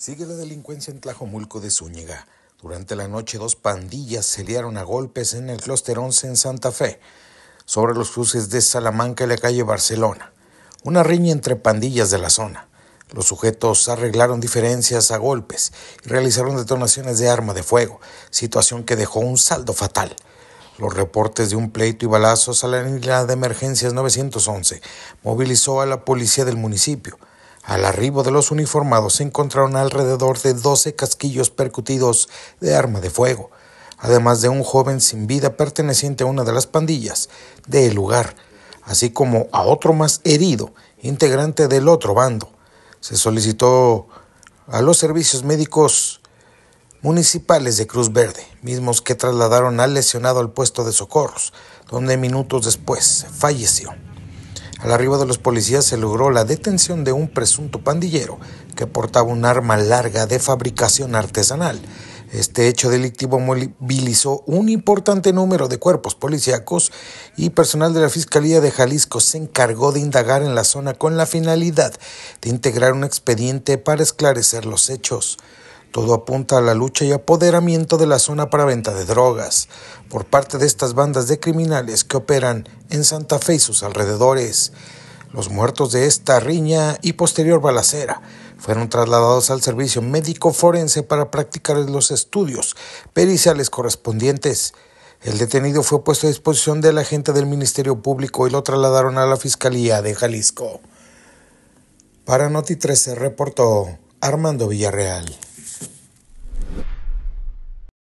Sigue la delincuencia en Tlajomulco de Zúñiga. Durante la noche dos pandillas se liaron a golpes en el clóster 11 en Santa Fe, sobre los cruces de Salamanca y la calle Barcelona. Una riña entre pandillas de la zona. Los sujetos arreglaron diferencias a golpes y realizaron detonaciones de arma de fuego, situación que dejó un saldo fatal. Los reportes de un pleito y balazos a la línea de emergencias 911 movilizó a la policía del municipio. Al arribo de los uniformados se encontraron alrededor de 12 casquillos percutidos de arma de fuego, además de un joven sin vida perteneciente a una de las pandillas del lugar, así como a otro más herido, integrante del otro bando. Se solicitó a los servicios médicos municipales de Cruz Verde, mismos que trasladaron al lesionado al puesto de socorros, donde minutos después falleció. Al arribo de los policías se logró la detención de un presunto pandillero que portaba un arma larga de fabricación artesanal. Este hecho delictivo movilizó un importante número de cuerpos policíacos y personal de la Fiscalía de Jalisco se encargó de indagar en la zona con la finalidad de integrar un expediente para esclarecer los hechos. Todo apunta a la lucha y apoderamiento de la zona para venta de drogas por parte de estas bandas de criminales que operan en Santa Fe y sus alrededores. Los muertos de esta riña y posterior balacera fueron trasladados al servicio médico forense para practicar los estudios periciales correspondientes. El detenido fue puesto a disposición de la agente del Ministerio Público y lo trasladaron a la Fiscalía de Jalisco. Para 13 reportó Armando Villarreal.